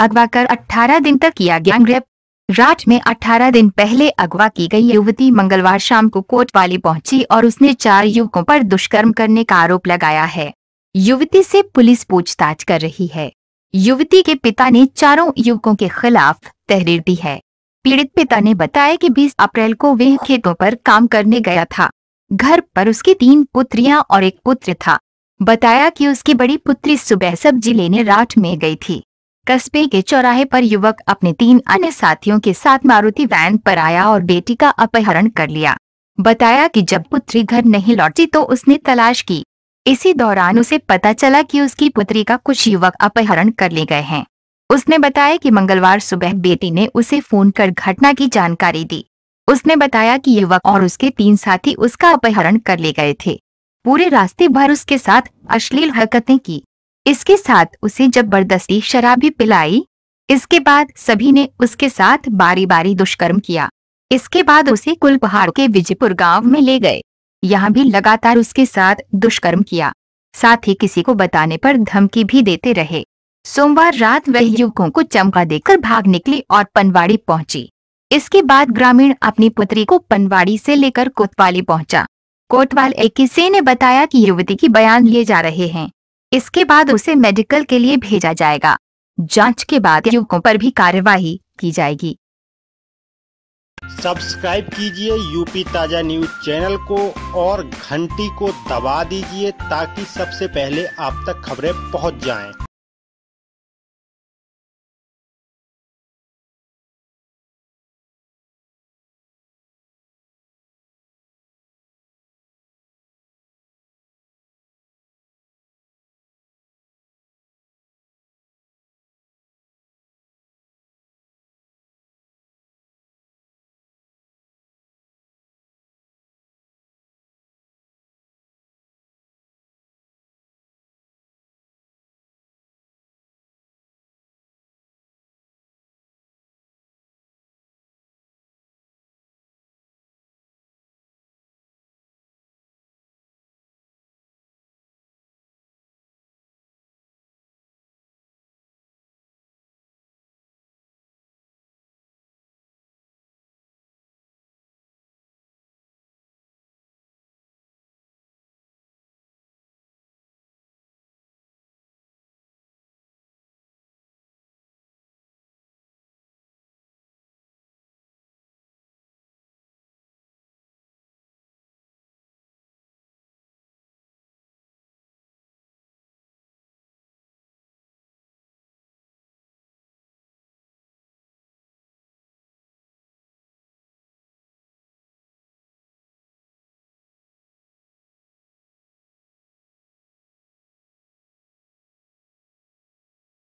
अगवा कर 18 दिन तक किया गया गिरफ्त रात में 18 दिन पहले अगवा की गई युवती मंगलवार शाम को कोर्ट वाली पहुंची और उसने चार युवकों पर दुष्कर्म करने का आरोप लगाया है युवती से पुलिस पूछताछ कर रही है युवती के पिता ने चारों युवकों के खिलाफ तहरीर दी है पीड़ित पिता ने बताया कि 20 अप्रैल को वे खेतों पर काम करने गया था घर पर उसकी तीन पुत्रियां और एक पुत्र था बताया कि उसकी बड़ी पुत्री सुबह सब्जी लेने रात में गई थी कस्बे के चौराहे पर युवक अपने तीन अन्य साथियों के साथ मारुति वैन पर आया और बेटी का अपहरण कर लिया बताया कि जब पुत्री घर नहीं लौटी तो उसने तलाश की इसी दौरान उसे पता चला कि उसकी पुत्री का कुछ युवक अपहरण कर ले गए हैं उसने बताया कि मंगलवार सुबह बेटी ने उसे फोन कर घटना की जानकारी दी उसने बताया कि युवक और उसके तीन साथी उसका अपहरण कर ले गए थे पूरे रास्ते भर उसके साथ अश्लील हरकतें की इसके साथ उसे जबरदस्ती शराबी पिलाई इसके बाद सभी ने उसके साथ बारी बारी दुष्कर्म किया इसके बाद उसे कुलपहाड़ के विजयपुर गांव में ले गए यहाँ भी लगातार उसके साथ दुष्कर्म किया साथ ही किसी को बताने पर धमकी भी देते रहे सोमवार रात वह युवकों को चमका देकर भाग निकली और पनवाड़ी पहुंची इसके बाद ग्रामीण अपनी पुत्री को पनवाड़ी से लेकर कोतवाली पहुंचा कोतवाल एक ने बताया कि युवती की बयान लिए जा रहे हैं इसके बाद उसे मेडिकल के लिए भेजा जाएगा जांच के बाद युवकों पर भी कार्यवाही की जाएगी सब्सक्राइब कीजिए यूपी ताजा न्यूज चैनल को और घंटी को दबा दीजिए ताकि सबसे पहले आप तक खबरें पहुंच जाएं।